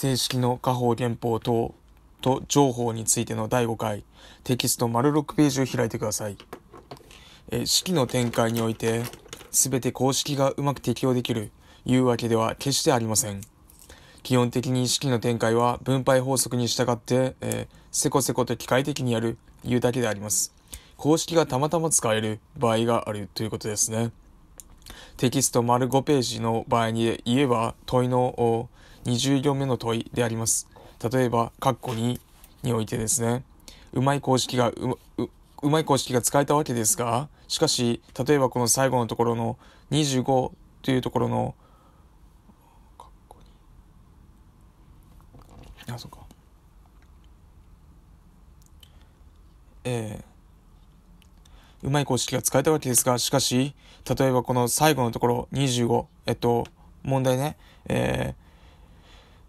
正式の家法憲法等と情報についての第5回、テキスト丸6ページを開いてください。え式の展開において、全て公式がうまく適用できるいうわけでは決してありません。基本的に式の展開は分配法則に従って、えー、せこせこと機械的にやるいうだけであります。公式がたまたま使える場合があるということですね。テキスト丸5ページの場合に言えば問いの20行目の問いであります。例えば、括弧2においてですね、うまい公式がう、う、うまい公式が使えたわけですが、しかし、例えばこの最後のところの25というところの、あ、そうか。えー、うまい公式が使えたわけですが、しかし、例えばこの最後のところ25、えっと、問題ね、えー、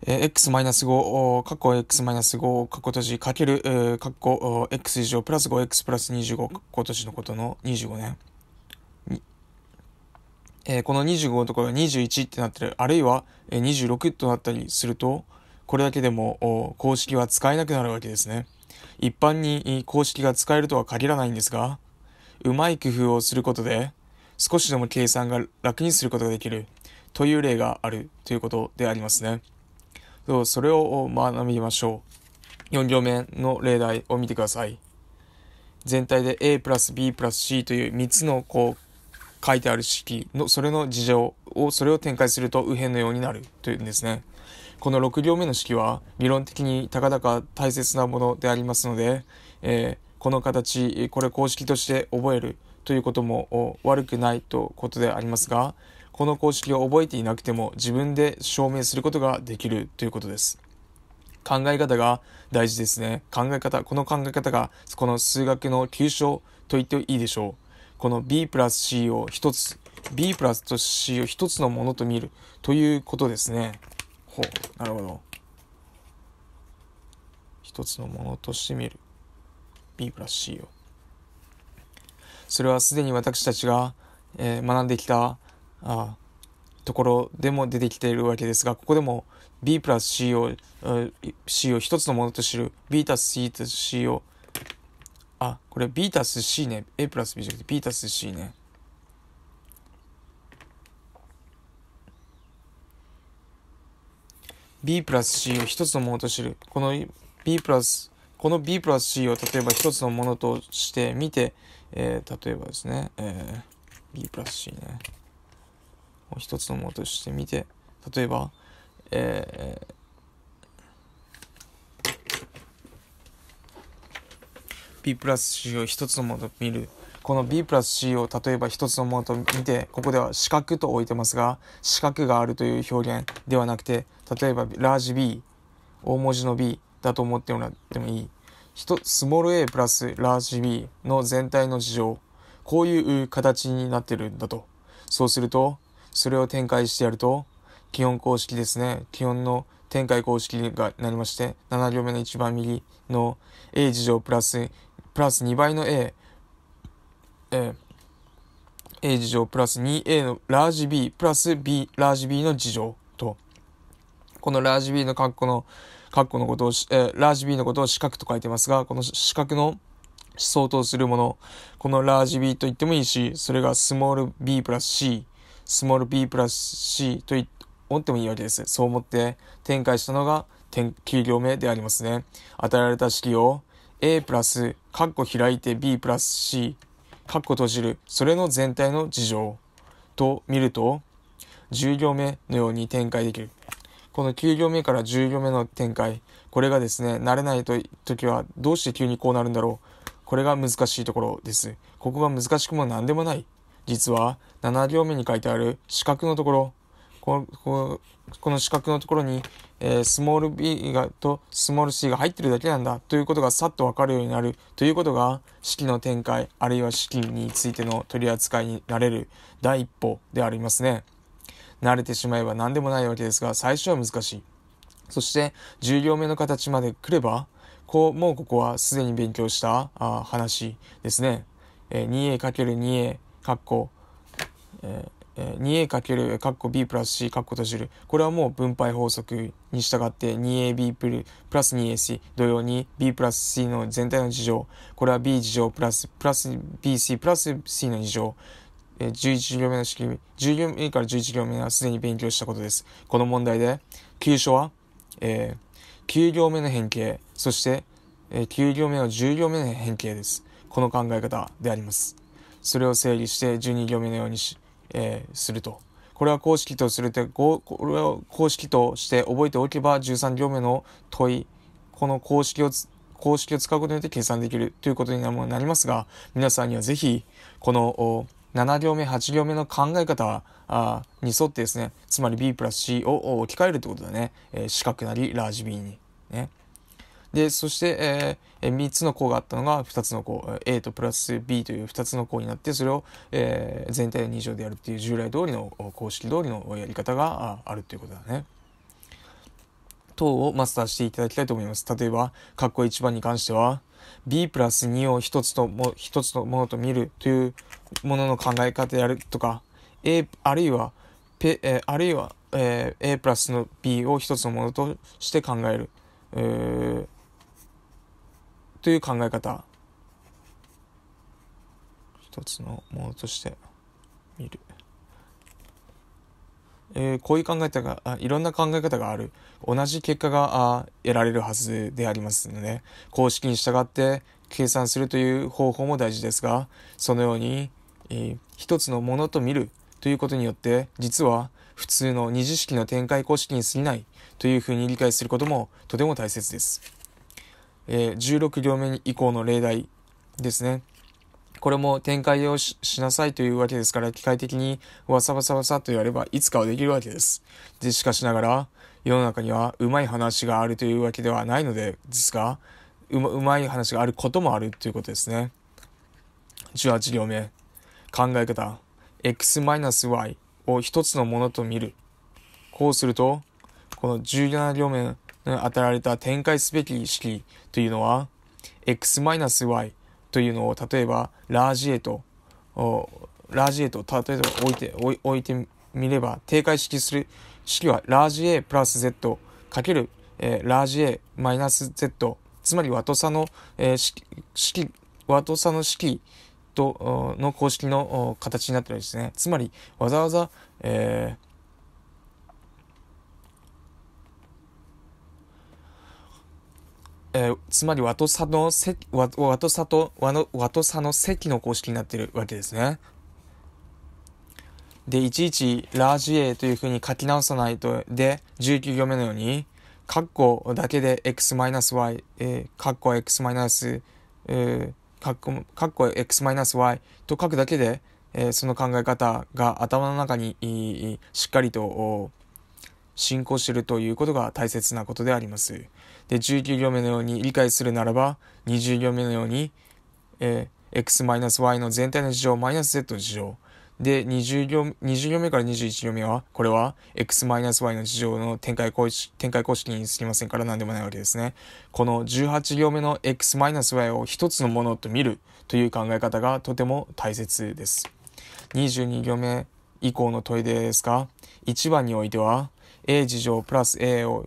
えー、x-5、括弧 x-5、括弧閉じ、かける、括弧 x 以上、プラス 5x プラス25、括弧閉じのことの25年。えー、この25のところが21ってなってる、あるいは26となったりすると、これだけでも公式は使えなくなるわけですね。一般に公式が使えるとは限らないんですが、うまい工夫をすることで、少しでも計算が楽にすることができるという例があるということでありますね。それを学びましょう。4行目の例題を見てください。全体で A プラス B プラス C という3つのこう書いてある式の、それの事情を、それを展開すると右辺のようになるというんですね。この6行目の式は理論的に高々大切なものでありますので、えー、この形、これ公式として覚えるということも悪くないということでありますが、この公式を覚えていなくても自分で証明することができるということです。考え方が大事ですね。考え方、この考え方がこの数学の急所と言っていいでしょう。この B プラス C を一つ、B プラスと C を一つのものと見るということですね。ほう、なるほど。一つのものとして見る。B プラス C を。それはすでに私たちが、えー、学んできたあところでも出てきているわけですが、ここでも B プラス C を、C を一つのものと知る、B たす C たす C を、あ、これ B たす C ね、A プラス B じゃなくて B たす C ね。B プラス C を一つのものと知る。この B プラス、この B プラス C を例えば一つのものとして見て、えー、例えばですね、えー、B プラス C ね。を一つのものとして見て例えば、えー、B プラス C を一つのものと見るこの B プラス C を例えば一つのものと見てここでは四角と置いてますが四角があるという表現ではなくて例えばラージ B 大文字の B だと思ってもらってもいいスモール A プラスラージ B の全体の事情こういう形になってるんだとそうするとそれを展開してやると、基本公式ですね。基本の展開公式がなりまして、7行目の一番右の A 事乗プラス、プラス2倍の A、え A 事乗プラス 2A のラージ B プラス B ラージ B の事乗と、このラージ B の括弧の、括弧のことを、えー、ラージ B のことを四角と書いてますが、この四角の相当するもの、このラージ B と言ってもいいし、それがスモール B プラス C スモール b プラス c と思ってもいいわけです。そう思って展開したのが9行目でありますね。与えられた式を a プラス、カッコ開いて b プラス c、カッコ閉じる、それの全体の事情と見ると、10行目のように展開できる。この9行目から10行目の展開、これがですね、慣れないと時はどうして急にこうなるんだろう。これが難しいところです。ここが難しくも何でもない。実は7行目に書いてある四角のところ、こここの四角のところに、えー、スモール b がとスモール c が入ってるだけなんだということがさっとわかるようになるということが式の展開あるいは式についての取り扱いになれる第一歩でありますね。慣れてしまえば何でもないわけですが最初は難しい。そして10行目の形まで来ればこうもうここはすでに勉強したあ話ですね。えー、2a×2a かっこ、えー、2a かける b プラス c 括弧閉じるこれはもう分配法則に従って 2ab プラス 2ac 同様に b プラス c の全体の事乗これは b 事乗プラスプラス bc プラス c の事乗11行目の式、10行目から11行目はすでに勉強したことです。この問題で、急所は、えー、9行目の変形、そして、えー、9行目の10行目の変形です。この考え方であります。それを整理して12行目のようにし、えー、すると。これは公式とするて、これを公式として覚えておけば13行目の問い、この公式を公式を使うことによって計算できるということになりますが、皆さんにはぜひ、この7行目、8行目の考え方に沿ってですね、つまり B プラス C を置き換えるということだね、えー、四角なりラージ B に。ね。で、そして、えー、3つの項があったのが2つの項、A とプラス B という2つの項になって、それを、えー、全体の2乗でやるっていう従来通りの公式通りのやり方があるということだね。等をマスターしていただきたいと思います。例えば、括弧1番に関しては、b プラス2を1つとも、1つのものと見るというものの考え方であるとか、a、あるいは、ペ、えー、あるいは、えー、a プラスの b を1つのものとして考える。えーという考え方一つのものとして見る、えー、こういう考え方があいろんな考え方がある同じ結果があ得られるはずでありますので公式に従って計算するという方法も大事ですがそのように、えー、一つのものと見るということによって実は普通の二次式の展開公式に過ぎないというふうに理解することもとても大切です。えー、16行目以降の例題ですね。これも展開をしなさいというわけですから、機械的にわさわさわさとやれば、いつかはできるわけです。で、しかしながら、世の中にはうまい話があるというわけではないので、ですが、うまうまい話があることもあるということですね。18行目。考え方。x-y を一つのものと見る。こうすると、この17行目与えられた展開すべき式というのは、x-y というのを例えばラージ A と、ラージ A と例えば置いて、置いてみれば、展開式する式はラージ A プラス Z かける、ラージ A マイナス Z、つまりワトサの、えー、式、式、ワトサの式と、の公式の形になってるんですね。つまり、わざわざ、えーえー、つまり和と差のせ、和和と差と和の、和と差の積の公式になっているわけですね。で、いちいちラージ A というふうに書き直さないと、で、19行目のように、括弧だけで x イえー、カッコ x-y、えー、カッコ、カッコ x-y と書くだけで、えー、その考え方が頭の中にしっかりと進行しているということが大切なことであります。で、19行目のように理解するならば、20行目のように、えー、x-y の全体の事情、マイナス z の事情。で、20行 ,20 行目から21行目は、これは x-y の事情の展開公式展開公式にすぎませんから何でもないわけですね。この18行目の x-y を一つのものと見るという考え方がとても大切です。22行目以降の問いですが、1番においては、A 事乗プラス A を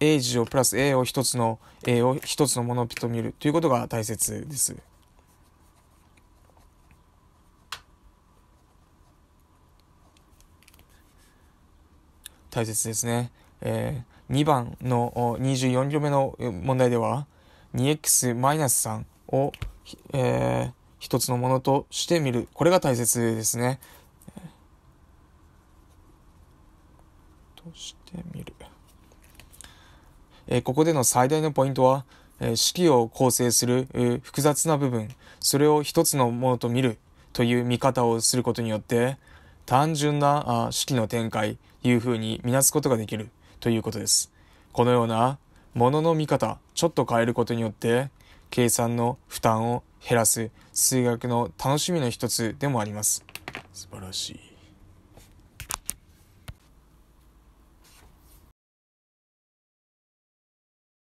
A 事乗プラス A を一つの A を一つのものと見るということが大切です。大切ですね。えー、2番の24行目の問題では 2x-3 を、えー、一つのものとして見る。これが大切ですね。してみる。えここでの最大のポイントは、え式を構成する複雑な部分、それを一つのものと見るという見方をすることによって、単純なあ式の展開、いうふうに見なすことができるということです。このようなものの見方、ちょっと変えることによって、計算の負担を減らす数学の楽しみの一つでもあります。素晴らしい。